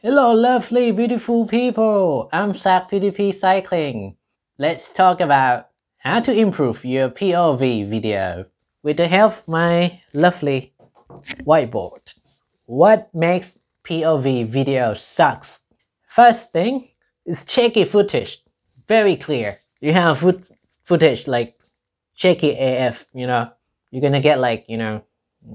Hello lovely beautiful people, I'm Zach PDP Cycling. Let's talk about how to improve your POV video with the help of my lovely whiteboard. What makes POV video sucks? First thing is shaky footage, very clear. You have foot footage like shaky AF, you know, you're gonna get like, you know,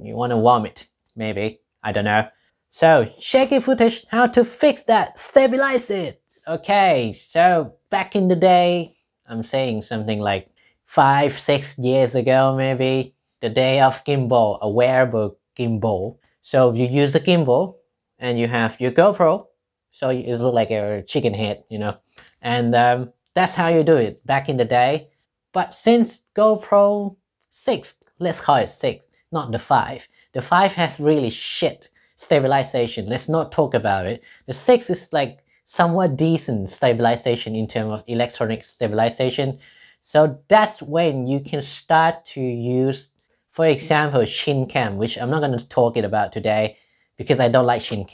you wanna vomit, maybe, I don't know so shaky footage, how to fix that, stabilize it. Okay, so back in the day, I'm saying something like five, six years ago maybe, the day of gimbal, a wearable gimbal. So you use the gimbal and you have your GoPro, so it looks like a chicken head, you know. And um, that's how you do it back in the day. But since GoPro 6, let's call it 6, not the 5, the 5 has really shit stabilization. Let's not talk about it. The 6 is like somewhat decent stabilization in terms of electronic stabilization. So that's when you can start to use, for example, cam, which I'm not going to talk it about today because I don't like Chin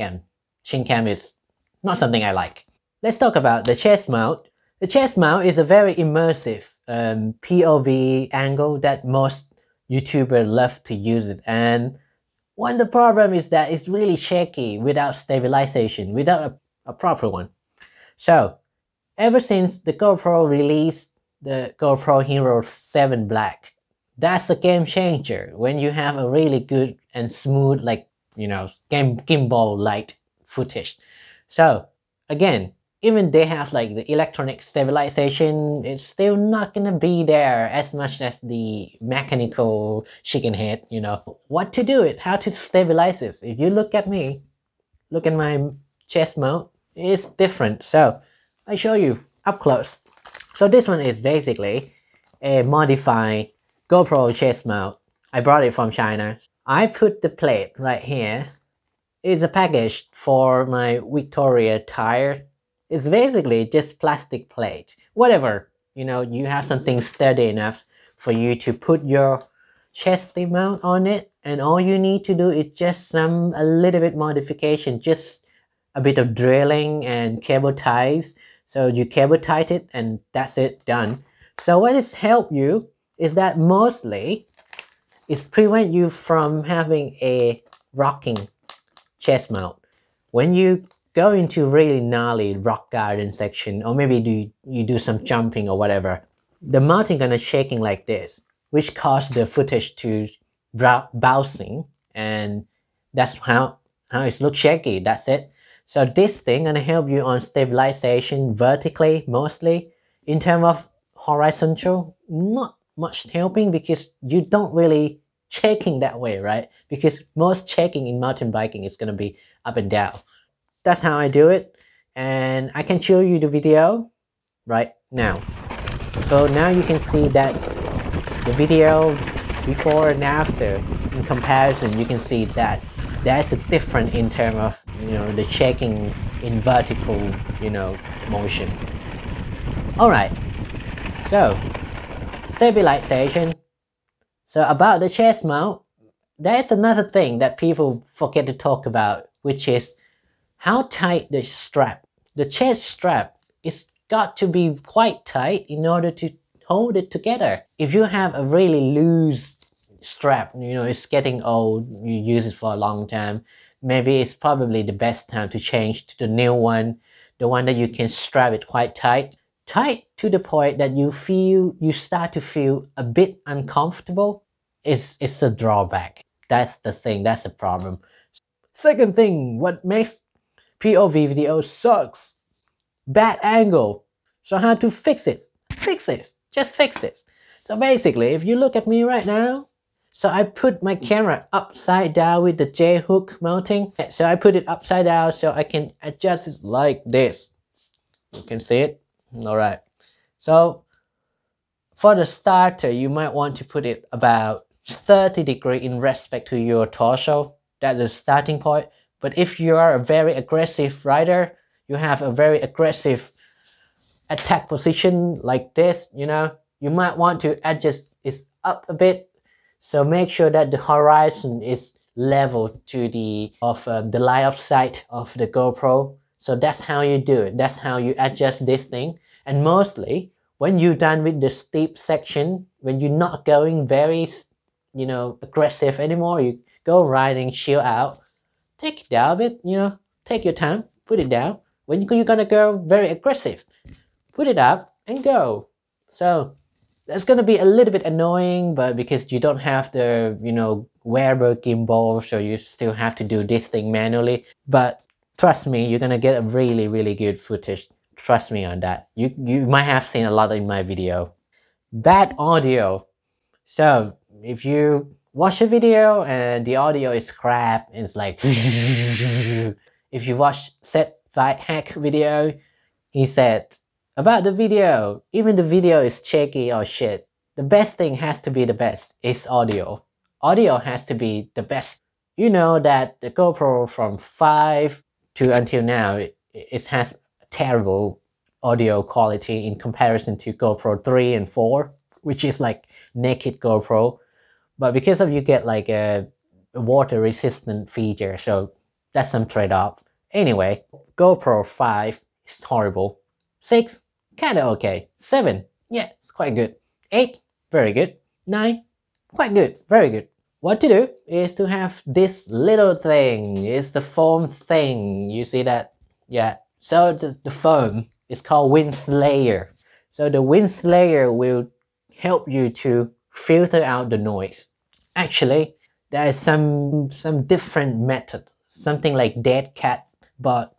cam is not something I like. Let's talk about the chest mount. The chest mount is a very immersive um, POV angle that most YouTubers love to use it. And one the problem is that it's really shaky without stabilization, without a, a proper one. So, ever since the GoPro released the GoPro Hero 7 Black, that's a game changer when you have a really good and smooth like, you know, game gimbal light footage. So, again, even they have like the electronic stabilization, it's still not gonna be there as much as the mechanical chicken head, you know. What to do it, how to stabilize this. If you look at me, look at my chest mount, it's different. So I show you up close. So this one is basically a modified GoPro chest mount. I brought it from China. I put the plate right here. It's a package for my Victoria tire it's basically just plastic plate, whatever, you know, you have something steady enough for you to put your chest mount on it and all you need to do is just some a little bit modification just a bit of drilling and cable ties so you cable tie it and that's it done so what this help you is that mostly it's prevent you from having a rocking chest mount when you go into really gnarly rock garden section or maybe do you do some jumping or whatever, the mountain gonna shaking like this, which caused the footage to bouncing and that's how, how it looks shaky, that's it. So this thing gonna help you on stabilization vertically mostly. In terms of horizontal, not much helping because you don't really checking that way, right? Because most checking in mountain biking is gonna be up and down that's how I do it and I can show you the video right now. So now you can see that the video before and after in comparison you can see that there's a different in terms of you know the checking in vertical you know motion. Alright so stabilization. So about the chest mount there's another thing that people forget to talk about which is how tight the strap. The chest strap is got to be quite tight in order to hold it together. If you have a really loose strap, you know, it's getting old, you use it for a long time, maybe it's probably the best time to change to the new one, the one that you can strap it quite tight. Tight to the point that you feel, you start to feel a bit uncomfortable. It's, it's a drawback. That's the thing, that's the problem. Second thing, what makes POV video sucks. Bad angle. So how to fix it? Fix it. Just fix it. So basically, if you look at me right now, so I put my camera upside down with the J-hook mounting. So I put it upside down so I can adjust it like this. You can see it? Alright. So for the starter, you might want to put it about 30 degree in respect to your torso. That's the starting point. But if you are a very aggressive rider, you have a very aggressive attack position like this, you know, you might want to adjust it up a bit. So make sure that the horizon is level to the of um, the line of sight of the GoPro. So that's how you do it. That's how you adjust this thing. And mostly when you're done with the steep section, when you're not going very, you know, aggressive anymore, you go riding, chill out take it down a bit, you know, take your time, put it down. When you're gonna go very aggressive, put it up and go. So that's gonna be a little bit annoying, but because you don't have the, you know, wearable gimbal, so you still have to do this thing manually. But trust me, you're gonna get a really, really good footage. Trust me on that. You, you might have seen a lot in my video. Bad audio. So if you watch a video and the audio is crap it's like if you watch set light hack video he said about the video even the video is shaky or shit the best thing has to be the best is audio audio has to be the best you know that the GoPro from 5 to until now it, it has terrible audio quality in comparison to GoPro 3 and 4 which is like naked GoPro but because of you get like a water resistant feature, so that's some trade-off. Anyway, GoPro 5 is horrible. 6, kinda okay. 7, yeah, it's quite good. 8, very good. 9, quite good, very good. What to do is to have this little thing, it's the foam thing, you see that? Yeah, so the, the foam is called Wind Slayer. So the Wind Slayer will help you to filter out the noise. Actually, there is some, some different method, something like dead cats, but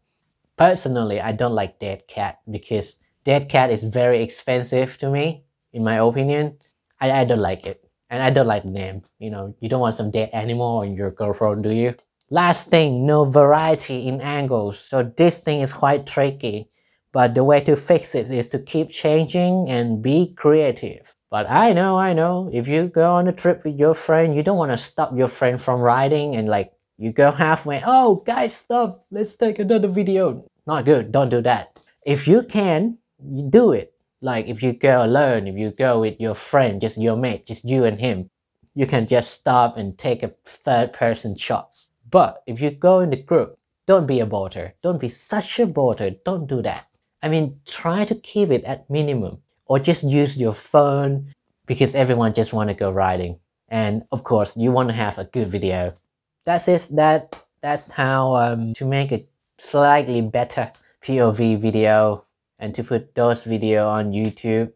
personally, I don't like dead cat because dead cat is very expensive to me, in my opinion. I, I don't like it. And I don't like the name. You know, you don't want some dead animal on your girlfriend, do you? Last thing, no variety in angles. So this thing is quite tricky, but the way to fix it is to keep changing and be creative. But I know, I know, if you go on a trip with your friend, you don't want to stop your friend from riding and like you go halfway, oh guys, stop, let's take another video. Not good, don't do that. If you can, you do it. Like if you go alone, if you go with your friend, just your mate, just you and him, you can just stop and take a third person shots. But if you go in the group, don't be a border. Don't be such a border. Don't do that. I mean, try to keep it at minimum or just use your phone because everyone just want to go riding. And of course, you want to have a good video. That's it. That, that's how um, to make a slightly better POV video and to put those video on YouTube.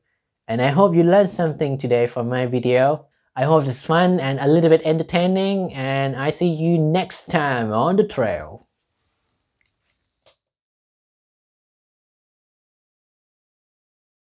And I hope you learned something today from my video. I hope it's fun and a little bit entertaining and I see you next time on the trail.